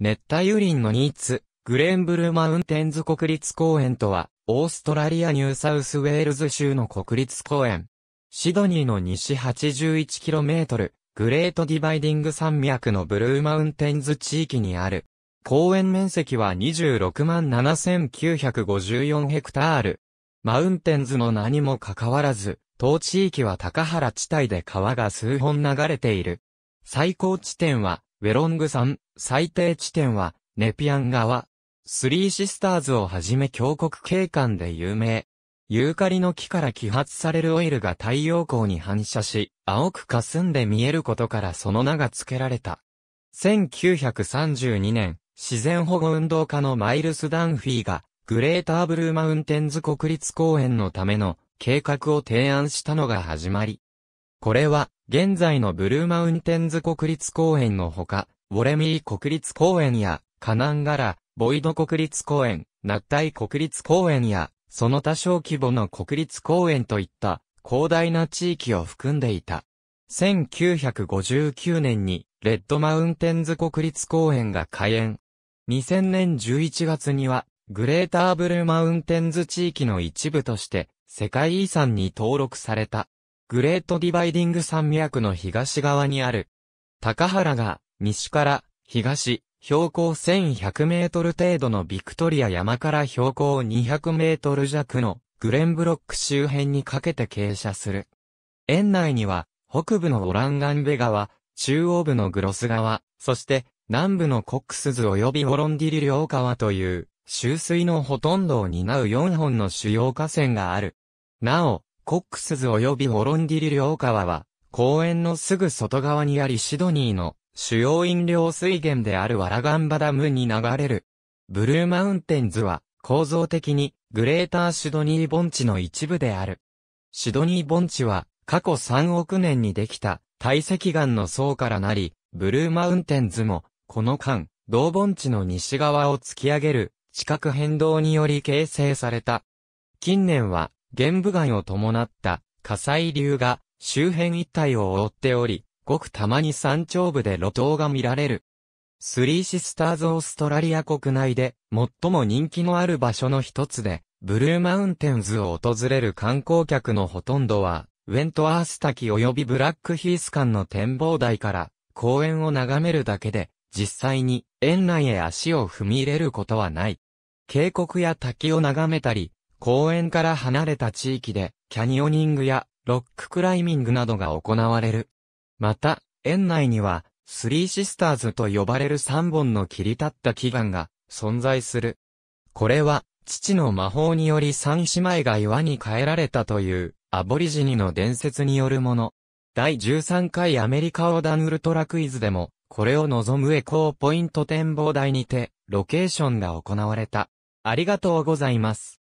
熱帯雨林のニーツ、グレンブルマウンテンズ国立公園とは、オーストラリアニューサウスウェールズ州の国立公園。シドニーの西 81km、グレートディバイディング山脈のブルーマウンテンズ地域にある。公園面積は26万7954ヘクタール。マウンテンズの名にもかかわらず、当地域は高原地帯で川が数本流れている。最高地点は、ウェロング山、最低地点は、ネピアン川。スリーシスターズをはじめ峡谷景観で有名。ユーカリの木から揮発されるオイルが太陽光に反射し、青く霞んで見えることからその名が付けられた。1932年、自然保護運動家のマイルス・ダンフィーが、グレーターブルーマウンテンズ国立公園のための計画を提案したのが始まり。これは、現在のブルーマウンテンズ国立公園のほか、ウォレミー国立公園や、カナンガラ、ボイド国立公園、ナッタイ国立公園や、その他小規模の国立公園といった広大な地域を含んでいた。1959年にレッドマウンテンズ国立公園が開園。2000年11月にはグレーターブルーマウンテンズ地域の一部として世界遺産に登録された。グレートディバイディング山脈の東側にある高原が西から東、標高1100メートル程度のビクトリア山から標高200メートル弱のグレンブロック周辺にかけて傾斜する。園内には、北部のオランガンベ川、中央部のグロス川、そして南部のコックスズ及びオロンディリ両川という、周水のほとんどを担う4本の主要河川がある。なお、コックスズ及びオロンディリ両川は、公園のすぐ外側にありシドニーの主要飲料水源であるワラガンバダムに流れる。ブルーマウンテンズは構造的にグレーターシドニー盆地の一部である。シドニー盆地は過去3億年にできた堆積岩の層からなり、ブルーマウンテンズもこの間、同盆地の西側を突き上げる地殻変動により形成された。近年は玄武岩を伴った火砕流が周辺一帯を覆っており、ごくたまに山頂部で路頭が見られる。スリーシスターズオーストラリア国内で最も人気のある場所の一つで、ブルーマウンテンズを訪れる観光客のほとんどは、ウェントアース滝及びブラックヒース間の展望台から公園を眺めるだけで、実際に園内へ足を踏み入れることはない。渓谷や滝を眺めたり、公園から離れた地域でキャニオニングやロッククライミングなどが行われる。また、園内には、スリーシスターズと呼ばれる3本の切り立った祈願が存在する。これは、父の魔法により三姉妹が岩に変えられたというアボリジニの伝説によるもの。第13回アメリカ横断ウルトラクイズでも、これを望むエコーポイント展望台にて、ロケーションが行われた。ありがとうございます。